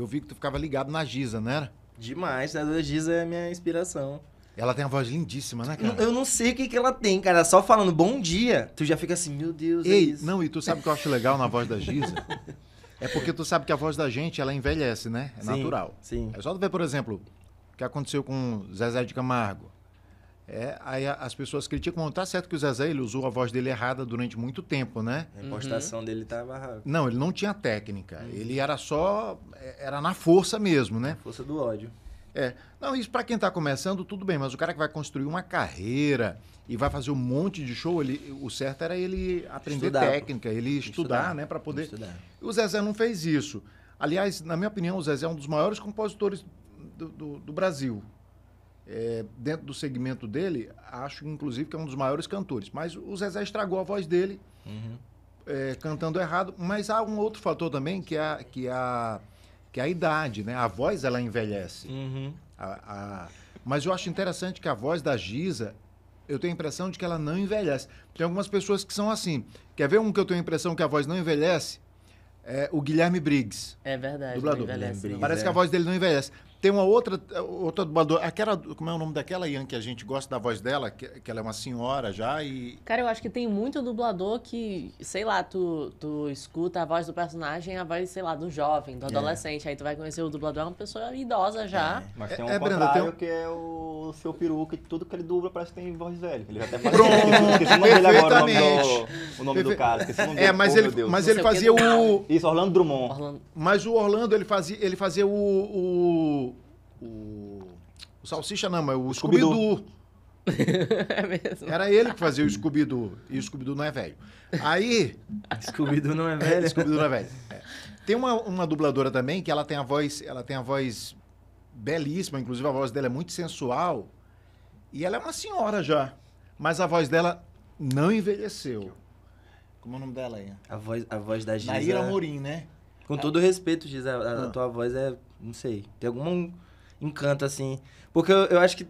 Eu vi que tu ficava ligado na Giza, não era? Demais, a Giza é a minha inspiração. Ela tem uma voz lindíssima, né, cara? Eu não sei o que, que ela tem, cara. Só falando bom dia, tu já fica assim, meu Deus, é Ei, é isso. Não, e tu sabe o que eu acho legal na voz da Giza? é porque tu sabe que a voz da gente, ela envelhece, né? É sim, natural. Sim. É só tu ver, por exemplo, o que aconteceu com Zezé de Camargo. É, aí as pessoas criticam, tá certo que o Zezé ele usou a voz dele errada durante muito tempo, né? A impostação uhum. dele tava Não, ele não tinha técnica. Uhum. Ele era só é, era na força mesmo, né? força do ódio. É. Não, isso para quem está começando, tudo bem, mas o cara que vai construir uma carreira e vai fazer um monte de show, ele, o certo era ele aprender estudar, técnica, ele estudar, estudar né, para poder. Estudar. O Zezé não fez isso. Aliás, na minha opinião, o Zezé é um dos maiores compositores do, do, do Brasil é, dentro do segmento dele, acho inclusive que é um dos maiores cantores. Mas o Zezé estragou a voz dele uhum. é, cantando errado. Mas há um outro fator também que é, que a, que é é a idade, né? A voz ela envelhece. Uhum. A, a... Mas eu acho interessante que a voz da Giza, eu tenho a impressão de que ela não envelhece. Tem algumas pessoas que são assim. Quer ver um que eu tenho a impressão que a voz não envelhece? É o Guilherme Briggs. É verdade. Dublador. Parece é. que a é. voz dele não envelhece. Tem uma outra, outra dubladora. Aquela, como é o nome daquela, Ian, que a gente gosta da voz dela? Que, que ela é uma senhora já e. Cara, eu acho que tem muito dublador que, sei lá, tu, tu escuta a voz do personagem, a voz, sei lá, do jovem, do é. adolescente. É. Aí tu vai conhecer o dublador, é uma pessoa idosa já. É. Mas tem é, um é, contrário Brenda, tem que é o seu peruca, e tudo que ele dubla parece que tem voz velha. Ele até parece Pronto, perfeitamente o nome do cara. Esqueci o nome é, mas, ele, mas ele fazia o. Isso, Orlando Drummond. Orlando. Mas o Orlando, ele fazia, ele fazia o. O, o, o Salsicha não, mas o Scooby-Doo. é mesmo. Era ele que fazia o Scooby-Doo. E o Scooby-Doo não é velho. Aí. Scooby-Doo não é, é velho. É, Scooby-Doo não é velho. É. Tem uma, uma dubladora também que ela tem a voz. Ela tem a voz belíssima, inclusive a voz dela é muito sensual. E ela é uma senhora já. Mas a voz dela não envelheceu. Como é o nome dela aí? A voz, a voz da Giza. Naira né? Com todo o respeito, Giza, a, a ah. tua voz é. Não sei. Tem algum encanto assim. Porque eu, eu acho que.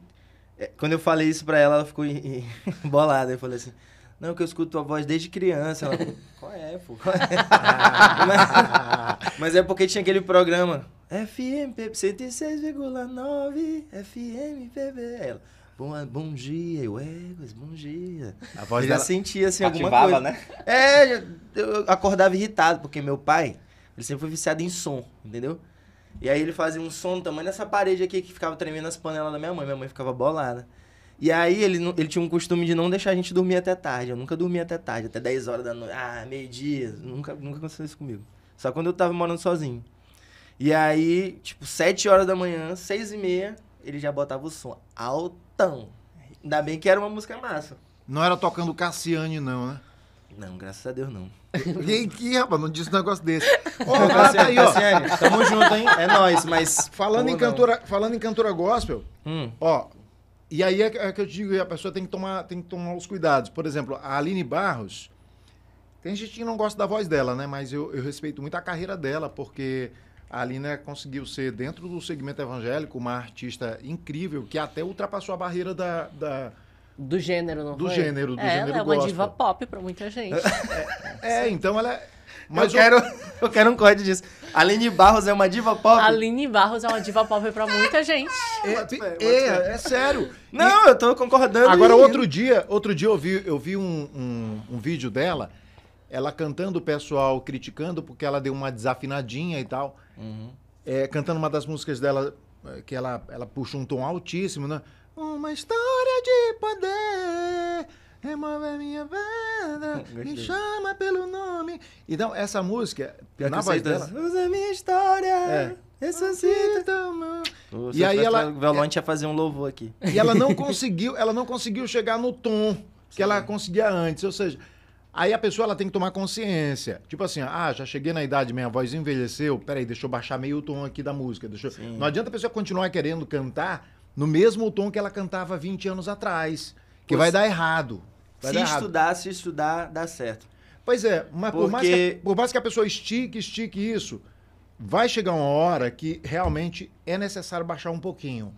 É, quando eu falei isso pra ela, ela ficou bolada. Eu falei assim. Não, que eu escuto tua voz desde criança. Ela falou, qual é, pô? Qual é? mas, mas, é porque tinha aquele programa. FMP 106,9 FMPB. Ela, Bom, ah, bom dia, eu, é, bom dia. A voz já sentia assim alguma coisa. né? É, eu acordava irritado, porque meu pai, ele sempre foi viciado em som, entendeu? E aí ele fazia um som do tamanho dessa parede aqui que ficava tremendo as panelas da minha mãe. Minha mãe ficava bolada. E aí ele, ele tinha um costume de não deixar a gente dormir até tarde. Eu nunca dormia até tarde, até 10 horas da noite. Ah, meio-dia. Nunca, nunca aconteceu isso comigo. Só quando eu tava morando sozinho. E aí, tipo, 7 horas da manhã, 6 e meia, ele já botava o som alto tão. Ainda bem que era uma música massa. Não era tocando Cassiane, não, né? Não, graças a Deus não. E que, rapaz, não disse um negócio desse. Ô, oh, Cassiane, tá Cassiane, tamo junto, hein? É nóis, mas. Falando, Pô, em, cantora, falando em cantora gospel, hum. ó. E aí é, é que eu digo, a pessoa tem que, tomar, tem que tomar os cuidados. Por exemplo, a Aline Barros. Tem gente que não gosta da voz dela, né? Mas eu, eu respeito muito a carreira dela, porque a Lina né, conseguiu ser, dentro do segmento evangélico, uma artista incrível que até ultrapassou a barreira da, da do gênero, não do foi? Gênero, do é, gênero, ela é uma gospel. diva pop para muita gente. É, é, é então ela é... Mas eu, eu, quero, eu quero um corte disso. Aline Barros é uma diva pop? Aline Barros é uma diva pop pra muita é, gente. É, é, é sério. Não, e, eu tô concordando. Agora, e... outro dia, outro dia eu vi, eu vi um, um, um vídeo dela ela cantando o pessoal, criticando porque ela deu uma desafinadinha e tal. Uhum. É, cantando uma das músicas dela, é, que ela, ela puxa um tom altíssimo, né? Uma história de poder, remove a minha venda, me chama pelo nome. Então, essa música, Pior na voz dela... Usa minha história... É. Ressuscita, E aí ela, o Violante ia fazer um louvor aqui. E ela não conseguiu, ela não conseguiu chegar no tom que Sim. ela conseguia antes. Ou seja, Aí a pessoa ela tem que tomar consciência. Tipo assim, ah, já cheguei na idade, minha voz envelheceu. Peraí, deixa eu baixar meio o tom aqui da música. Deixa eu... Não adianta a pessoa continuar querendo cantar no mesmo tom que ela cantava 20 anos atrás. Que pois vai dar errado. Vai se dar estudar, errado. se estudar, dá certo. Pois é, mas Porque... por, mais que, por mais que a pessoa estique, estique isso, vai chegar uma hora que realmente é necessário baixar um pouquinho.